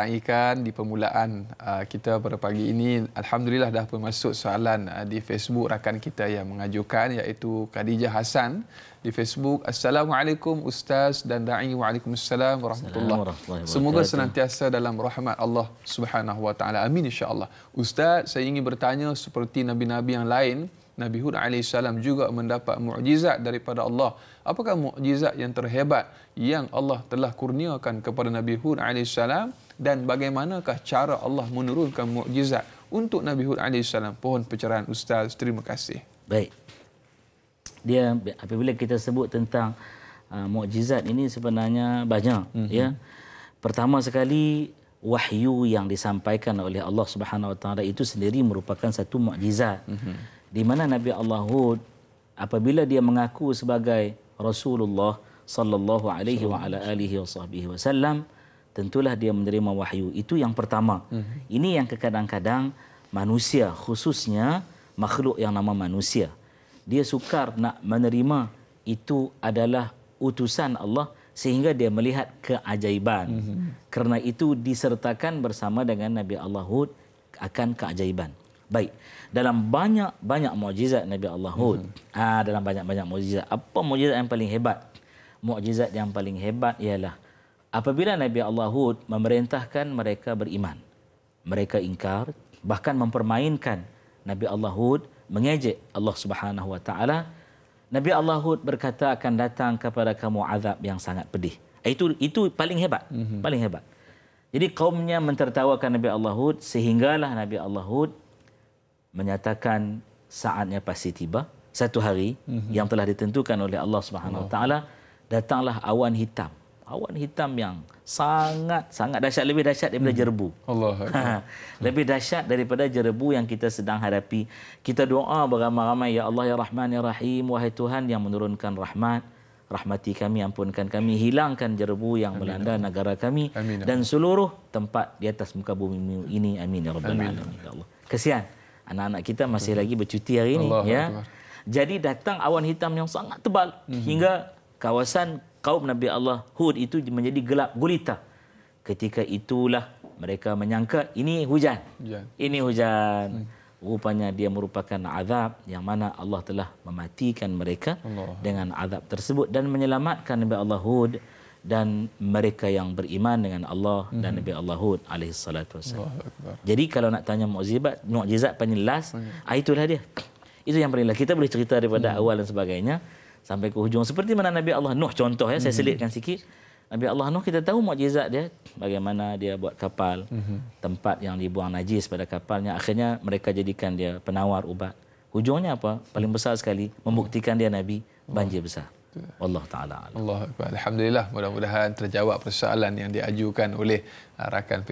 tanyakan di permulaan uh, kita pada pagi ini alhamdulillah dah pun masuk soalan uh, di Facebook rakan kita yang mengajukan iaitu Khadijah Hasan di Facebook. Assalamualaikum Ustaz dan Da'i. Waalaikumsalam warahmatullahi wabarakatuh. Semoga senantiasa dalam rahmat Allah Subhanahu wa taala. Amin insyaallah. Ustaz, saya ingin bertanya seperti nabi-nabi yang lain, Nabi Hud alaihissalam juga mendapat mujizat daripada Allah. Apakah mujizat yang terhebat yang Allah telah kurniakan kepada Nabi Hud alaihissalam dan bagaimanakah cara Allah menurunkan mujizat untuk Nabi Hud alaihissalam? Pohon pencerahan ustaz. Terima kasih. Baik dia apabila kita sebut tentang uh, mukjizat ini sebenarnya banyak mm-hmm. ya pertama sekali wahyu yang disampaikan oleh Allah Subhanahu wa taala itu sendiri merupakan satu mukjizat mm-hmm. di mana Nabi Allah Hud apabila dia mengaku sebagai Rasulullah sallallahu alaihi wa ala alihi wasahbihi wasallam tentulah dia menerima wahyu itu yang pertama mm-hmm. ini yang kadang-kadang manusia khususnya makhluk yang nama manusia dia sukar nak menerima itu adalah utusan Allah sehingga dia melihat keajaiban. Mm-hmm. Kerana itu disertakan bersama dengan Nabi Allah Hud akan keajaiban. Baik. Dalam banyak-banyak mukjizat Nabi Allah Hud, mm-hmm. ah dalam banyak-banyak mukjizat, apa mukjizat yang paling hebat? Mukjizat yang paling hebat ialah apabila Nabi Allah Hud memerintahkan mereka beriman. Mereka ingkar bahkan mempermainkan Nabi Allah Hud mengejek Allah Subhanahu wa taala. Nabi Allah Hud berkata akan datang kepada kamu azab yang sangat pedih. Itu itu paling hebat. Mm-hmm. Paling hebat. Jadi kaumnya mentertawakan Nabi Allah Hud sehinggalah Nabi Allah Hud menyatakan saatnya pasti tiba. Satu hari mm-hmm. yang telah ditentukan oleh Allah Subhanahu wa taala datanglah awan hitam awan hitam yang sangat sangat dahsyat lebih dahsyat daripada hmm. jerbu. Allah. Ha, lebih dahsyat daripada jerbu yang kita sedang hadapi. Kita doa beramai-ramai ya Allah ya Rahman ya Rahim wahai Tuhan yang menurunkan rahmat rahmati kami ampunkan kami hilangkan jerbu yang amin. melanda negara kami amin. dan seluruh tempat di atas muka bumi ini amin ya rabbal alamin ya Allah. Kesian anak-anak kita masih lagi bercuti hari ini Allah ya. Akbar. Jadi datang awan hitam yang sangat tebal mm-hmm. hingga kawasan kaum Nabi Allah Hud itu menjadi gelap gulita. Ketika itulah mereka menyangka ini hujan. hujan. Ini hujan. Rupanya dia merupakan azab yang mana Allah telah mematikan mereka Allah. dengan azab tersebut dan menyelamatkan Nabi Allah Hud dan mereka yang beriman dengan Allah hmm dan mhm. Nabi Allah Hud alaihi salatu wasallam. Jadi kalau nak tanya mukjizat, mukjizat penjelas, ah itulah dia. Itu yang paling lah. Kita boleh cerita daripada hmm awal dan sebagainya sampai ke hujung seperti mana Nabi Allah Nuh contoh ya saya mhm. selitkan sikit Nabi Allah Nuh kita tahu mukjizat dia bagaimana dia buat kapal mhm. tempat yang dibuang najis pada kapalnya akhirnya mereka jadikan dia penawar ubat hujungnya apa paling besar sekali membuktikan dia nabi banjir besar Allah taala Allah alhamdulillah mudah-mudahan terjawab persoalan yang diajukan oleh uh, rakan